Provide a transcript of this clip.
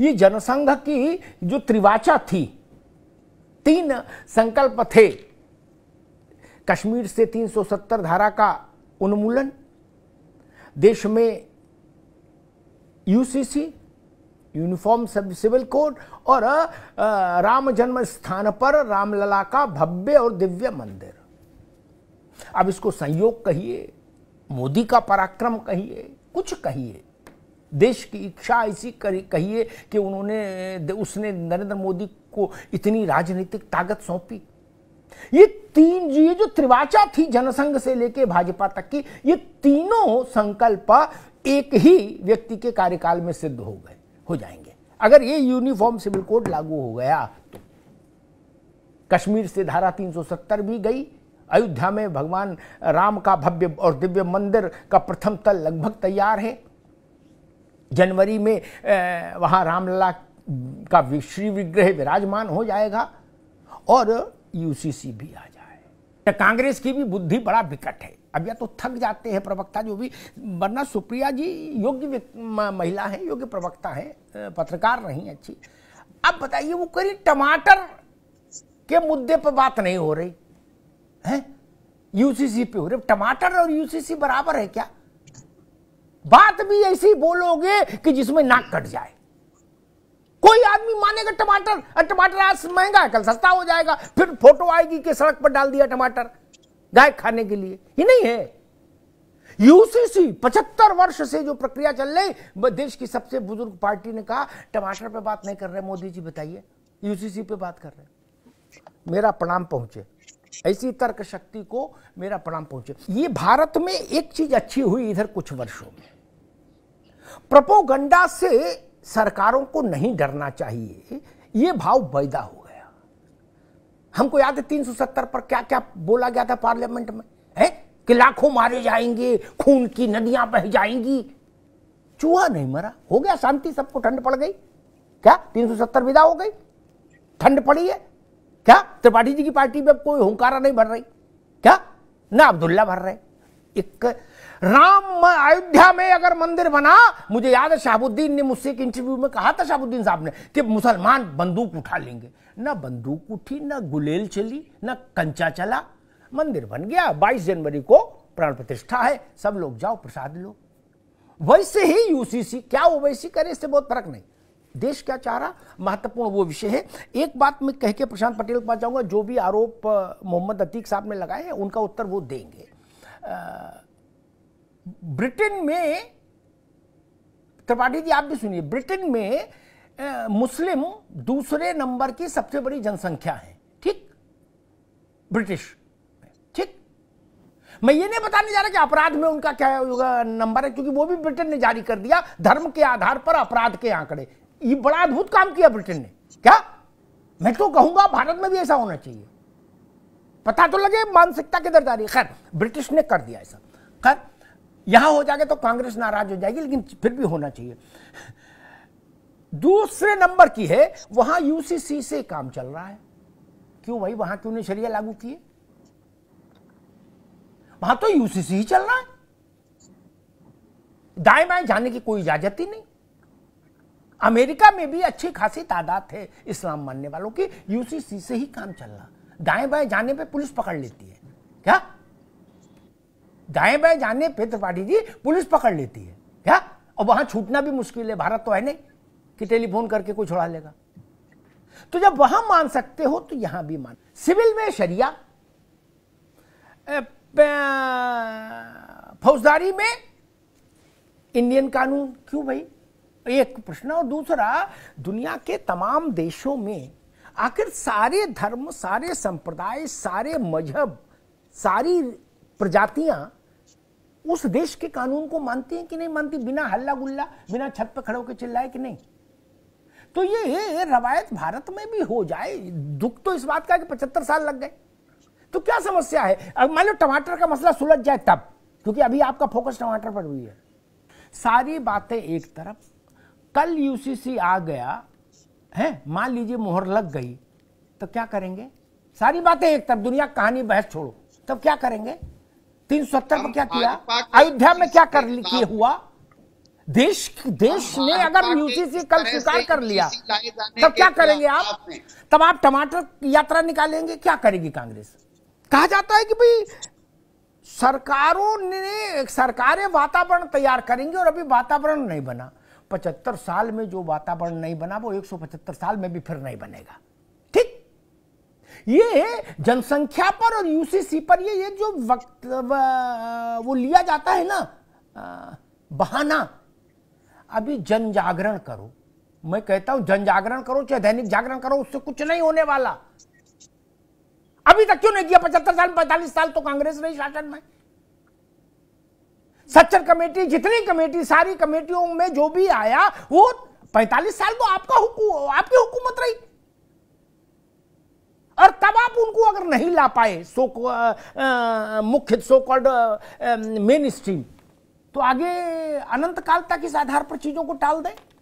ये जनसंघ की जो त्रिवाचा थी तीन संकल्प थे कश्मीर से 370 धारा का उन्मूलन देश में यूसीसी यूनिफॉर्म सब सिविल कोड और राम जन्म स्थान पर रामलला का भव्य और दिव्य मंदिर अब इसको संयोग कहिए मोदी का पराक्रम कहिए कुछ कहिए देश की इच्छा ऐसी कहिए कि उन्होंने उसने नरेंद्र मोदी को इतनी राजनीतिक ताकत सौंपी ये तीन ये जो त्रिवाचा थी जनसंघ से लेके भाजपा तक की ये तीनों संकल्प एक ही व्यक्ति के कार्यकाल में सिद्ध हो गए हो जाएंगे अगर ये यूनिफॉर्म सिविल कोड लागू हो गया तो कश्मीर से धारा 370 भी गई अयोध्या में भगवान राम का भव्य और दिव्य मंदिर का प्रथम तल लगभग तैयार है जनवरी में वहाँ रामलला का श्री विग्रह विराजमान हो जाएगा और यूसीसी भी आ जाए कांग्रेस की भी बुद्धि बड़ा विकट है अब या तो थक जाते हैं प्रवक्ता जो भी वरना सुप्रिया जी योग्य महिला हैं योग्य प्रवक्ता हैं पत्रकार नहीं अच्छी अब बताइए वो करी टमाटर के मुद्दे पर बात नहीं हो रही है यूसीसी पे हो रही टमाटर और यूसीसी बराबर है क्या बात भी ऐसी बोलोगे कि जिसमें नाक कट जाए कोई आदमी मानेगा टमाटर टमाटर आज महंगा है कल सस्ता हो जाएगा फिर फोटो आएगी कि सड़क पर डाल दिया टमाटर गाय खाने के लिए ये नहीं है यूसीसी पचहत्तर वर्ष से जो प्रक्रिया चल रही देश की सबसे बुजुर्ग पार्टी ने कहा टमाटर पे बात नहीं कर रहे मोदी जी बताइए यूसीसी पे बात कर रहे मेरा प्रणाम पहुंचे ऐसी तर्क शक्ति को मेरा प्रणाम पहुंचे ये भारत में एक चीज अच्छी हुई इधर कुछ वर्षों में प्रपोगंडा से सरकारों को नहीं डरना चाहिए यह भाव पैदा हो गया हमको याद है 370 पर क्या क्या बोला गया था पार्लियामेंट में है कि लाखों मारे जाएंगे खून की नदियां बह जाएंगी चूहा नहीं मरा हो गया शांति सबको ठंड पड़ गई क्या 370 विदा हो गई ठंड पड़ी है क्या त्रिपाठी जी की पार्टी में कोई हुंकारा नहीं भर रही क्या ना अब्दुल्ला भर रहे एक राम अयोध्या में अगर मंदिर बना मुझे याद है शाहबुद्दीन ने मुझसे एक इंटरव्यू में कहा था शाहबुद्दीन साहब ने कि मुसलमान बंदूक उठा लेंगे ना बंदूक उठी ना गुलेल चली ना कंचा चला मंदिर बन गया 22 जनवरी को प्राण प्रतिष्ठा है सब लोग जाओ प्रसाद लो वैसे ही यूसीसी क्या ओवैसी करे इससे बहुत फर्क नहीं देश क्या चाह रहा महत्वपूर्ण वो विषय है एक बात मैं कह के प्रशांत पटेल के पास जाऊंगा जो भी आरोप मोहम्मद अतीक साहब ने लगाए हैं उनका उत्तर वो देंगे आ, ब्रिटेन में त्रिपाठी जी आप भी सुनिए ब्रिटेन में आ, मुस्लिम दूसरे नंबर की सबसे बड़ी जनसंख्या है ठीक ब्रिटिश ठीक मैं ये नहीं बताने जा रहा कि अपराध में उनका क्या नंबर है क्योंकि वो भी ब्रिटेन ने जारी कर दिया धर्म के आधार पर अपराध के आंकड़े ये बड़ा अद्भुत काम किया ब्रिटेन ने क्या मैं तो कहूंगा भारत में भी ऐसा होना चाहिए पता तो लगे मानसिकता के दरदारी खैर ब्रिटिश ने कर दिया ऐसा खैर यहां हो जाएगा तो कांग्रेस नाराज हो जाएगी लेकिन फिर भी होना चाहिए दूसरे नंबर की है वहां यूसीसी से काम चल रहा है क्यों भाई वहां क्यों नहीं शरिया लागू किए वहां तो यूसीसी ही चल रहा है दाएं बाएं जाने की कोई इजाजत ही नहीं अमेरिका में भी अच्छी खासी तादाद है इस्लाम मानने वालों की यूसीसी से ही काम चल रहा दाएं बाएं जाने पे पुलिस पकड़ लेती है क्या दाएं बाएं जाने पे त्रिपाठी तो जी पुलिस पकड़ लेती है क्या और वहां छूटना भी मुश्किल है भारत तो है नहीं कि टेलीफोन करके कोई छोड़ा लेगा तो जब वहां मान सकते हो तो यहां भी मान सिविल में शरिया फौजदारी में इंडियन कानून क्यों भाई एक प्रश्न और दूसरा दुनिया के तमाम देशों में आखिर सारे धर्म सारे संप्रदाय सारे मजहब सारी प्रजातियां उस देश के कानून को मानती हैं कि नहीं मानती बिना हल्ला गुल्ला बिना छत पर खड़े होकर चिल्लाए कि नहीं तो ये रवायत भारत में भी हो जाए दुख तो इस बात का कि पचहत्तर साल लग गए तो क्या समस्या है अब मान लो टमाटर का मसला सुलझ जाए तब क्योंकि अभी आपका फोकस टमाटर पर हुई है सारी बातें एक तरफ कल यूसीसी आ गया है मान लीजिए मोहर लग गई तो क्या करेंगे सारी बातें एक तरफ दुनिया कहानी बहस छोड़ो तब क्या करेंगे तीन सौ सत्तर में क्या किया अयोध्या में क्या कर लिया हुआ देश देश ने अगर यूसीसी कल स्वीकार कर लिया तब क्या करेंगे आप तब आप टमाटर यात्रा निकालेंगे क्या करेगी कांग्रेस कहा जाता है कि भाई सरकारों ने सरकारें वातावरण तैयार करेंगी और अभी वातावरण नहीं बना पचहत्तर साल में जो वातावरण नहीं बना वो एक साल में भी फिर नहीं बनेगा ये जनसंख्या पर और यूसीसी पर ये ये जो वक्त वो लिया जाता है ना बहाना अभी जन जागरण करो मैं कहता हूं जन जागरण करो चाहे दैनिक जागरण करो उससे कुछ नहीं होने वाला अभी तक क्यों नहीं किया पचहत्तर साल पैंतालीस साल तो कांग्रेस रही शासन में सच्चर कमेटी जितनी कमेटी सारी कमेटियों में जो भी आया वो पैंतालीस साल तो आपका हुकू, आपकी हुकूमत रही और तब आप उनको अगर नहीं ला पाए सो मुख्य सो कॉल्ड मेन स्ट्रीम तो आगे अनंत काल तक इस आधार पर चीजों को टाल दें